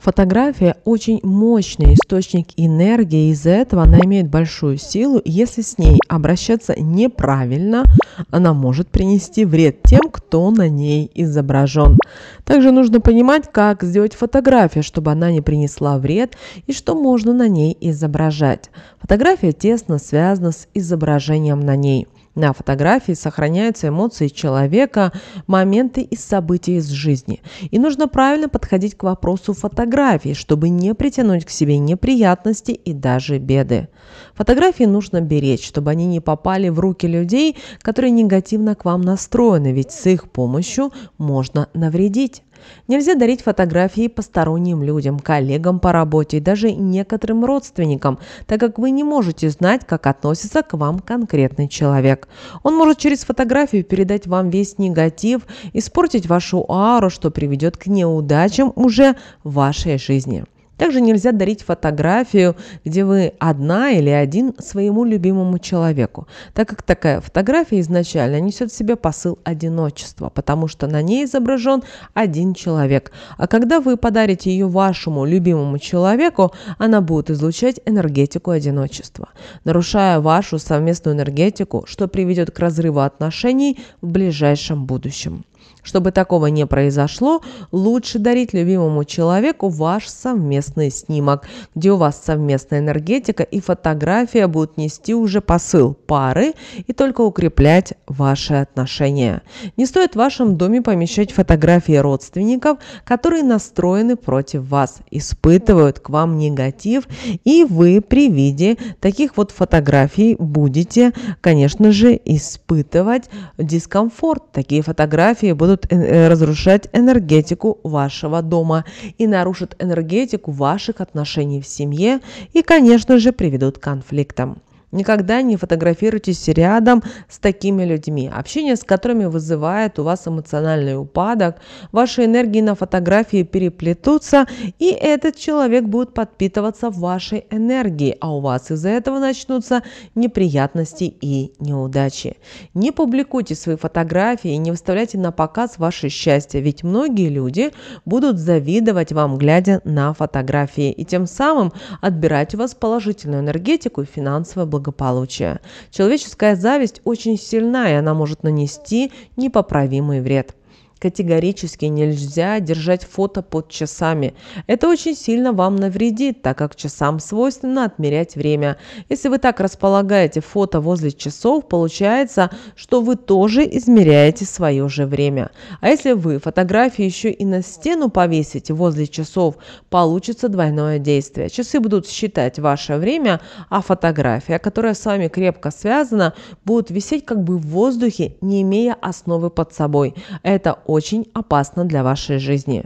Фотография очень мощный источник энергии, из-за этого она имеет большую силу. Если с ней обращаться неправильно, она может принести вред тем, кто на ней изображен. Также нужно понимать, как сделать фотографию, чтобы она не принесла вред и что можно на ней изображать. Фотография тесно связана с изображением на ней. На фотографии сохраняются эмоции человека, моменты из событий из жизни. И нужно правильно подходить к вопросу фотографии, чтобы не притянуть к себе неприятности и даже беды. Фотографии нужно беречь, чтобы они не попали в руки людей, которые негативно к вам настроены, ведь с их помощью можно навредить. Нельзя дарить фотографии посторонним людям, коллегам по работе и даже некоторым родственникам, так как вы не можете знать, как относится к вам конкретный человек. Он может через фотографию передать вам весь негатив, испортить вашу ауру, что приведет к неудачам уже в вашей жизни. Также нельзя дарить фотографию, где вы одна или один своему любимому человеку, так как такая фотография изначально несет в себе посыл одиночества, потому что на ней изображен один человек. А когда вы подарите ее вашему любимому человеку, она будет излучать энергетику одиночества, нарушая вашу совместную энергетику, что приведет к разрыву отношений в ближайшем будущем. Чтобы такого не произошло, лучше дарить любимому человеку ваш совместный снимок, где у вас совместная энергетика и фотография будут нести уже посыл пары и только укреплять ваши отношения. Не стоит в вашем доме помещать фотографии родственников, которые настроены против вас, испытывают к вам негатив, и вы при виде таких вот фотографий будете, конечно же, испытывать дискомфорт. Такие фотографии будут будут э, э, разрушать энергетику вашего дома и нарушат энергетику ваших отношений в семье и, конечно же, приведут к конфликтам. Никогда не фотографируйтесь рядом с такими людьми, общение с которыми вызывает у вас эмоциональный упадок, ваши энергии на фотографии переплетутся, и этот человек будет подпитываться вашей энергией, а у вас из-за этого начнутся неприятности и неудачи. Не публикуйте свои фотографии и не выставляйте на показ ваше счастье, ведь многие люди будут завидовать вам, глядя на фотографии, и тем самым отбирать у вас положительную энергетику и финансовое благополучие благополучия. Человеческая зависть очень сильна, и она может нанести непоправимый вред. Категорически нельзя держать фото под часами. Это очень сильно вам навредит, так как часам свойственно отмерять время. Если вы так располагаете фото возле часов, получается, что вы тоже измеряете свое же время. А если вы фотографии еще и на стену повесите возле часов, получится двойное действие. Часы будут считать ваше время, а фотография, которая с вами крепко связана, будет висеть как бы в воздухе, не имея основы под собой. Это очень опасно для вашей жизни.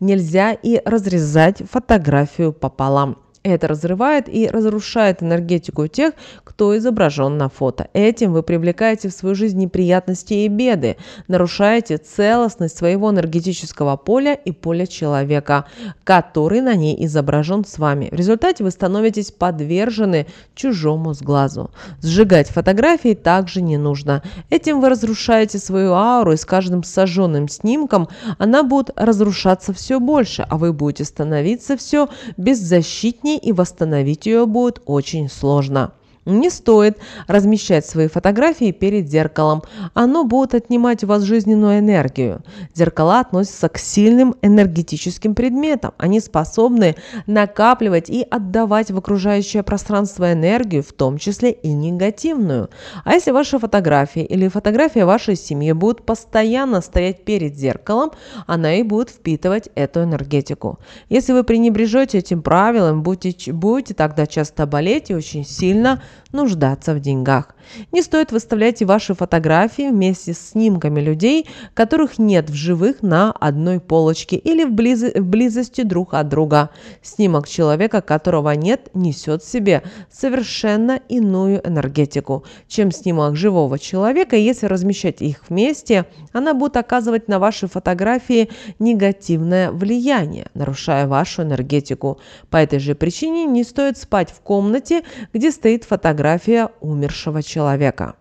Нельзя и разрезать фотографию пополам – это разрывает и разрушает энергетику тех, кто изображен на фото. Этим вы привлекаете в свою жизнь неприятности и беды, нарушаете целостность своего энергетического поля и поля человека, который на ней изображен с вами. В результате вы становитесь подвержены чужому сглазу. Сжигать фотографии также не нужно. Этим вы разрушаете свою ауру, и с каждым сожженным снимком она будет разрушаться все больше, а вы будете становиться все беззащитнее и восстановить ее будет очень сложно. Не стоит размещать свои фотографии перед зеркалом. Оно будет отнимать у вас жизненную энергию. Зеркала относятся к сильным энергетическим предметам. Они способны накапливать и отдавать в окружающее пространство энергию, в том числе и негативную. А если ваши фотографии или фотография вашей семьи будут постоянно стоять перед зеркалом, она и будет впитывать эту энергетику. Если вы пренебрежете этим правилом, будете, будете тогда часто болеть и очень сильно – нуждаться в деньгах. Не стоит выставлять и ваши фотографии вместе с снимками людей, которых нет в живых на одной полочке или в, близ... в близости друг от друга. Снимок человека, которого нет, несет в себе совершенно иную энергетику, чем снимок живого человека. Если размещать их вместе, она будет оказывать на ваши фотографии негативное влияние, нарушая вашу энергетику. По этой же причине не стоит спать в комнате, где стоит фотография фотография умершего человека.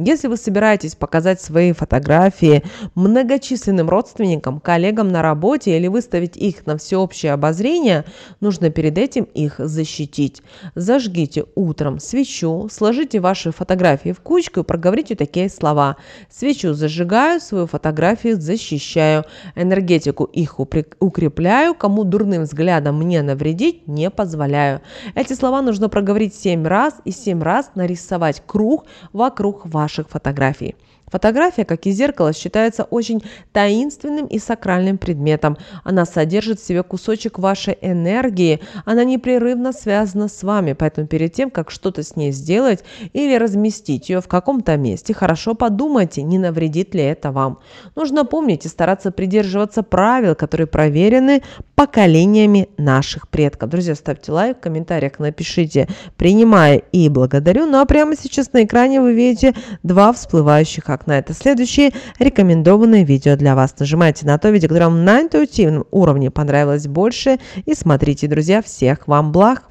Если вы собираетесь показать свои фотографии многочисленным родственникам, коллегам на работе или выставить их на всеобщее обозрение, нужно перед этим их защитить. Зажгите утром свечу, сложите ваши фотографии в кучку и проговорите такие слова. Свечу зажигаю, свою фотографию защищаю, энергетику их укрепляю, кому дурным взглядом мне навредить не позволяю. Эти слова нужно проговорить 7 раз и 7 раз нарисовать круг вокруг вас ваших фотографий. Фотография, как и зеркало, считается очень таинственным и сакральным предметом. Она содержит в себе кусочек вашей энергии, она непрерывно связана с вами, поэтому перед тем, как что-то с ней сделать или разместить ее в каком-то месте, хорошо подумайте, не навредит ли это вам. Нужно помнить и стараться придерживаться правил, которые проверены поколениями наших предков. Друзья, ставьте лайк, в комментариях напишите «принимаю и благодарю». Ну а прямо сейчас на экране вы видите два всплывающих на это следующее рекомендованное видео для вас. Нажимайте на то видео, которое вам на интуитивном уровне понравилось больше и смотрите, друзья. Всех вам благ!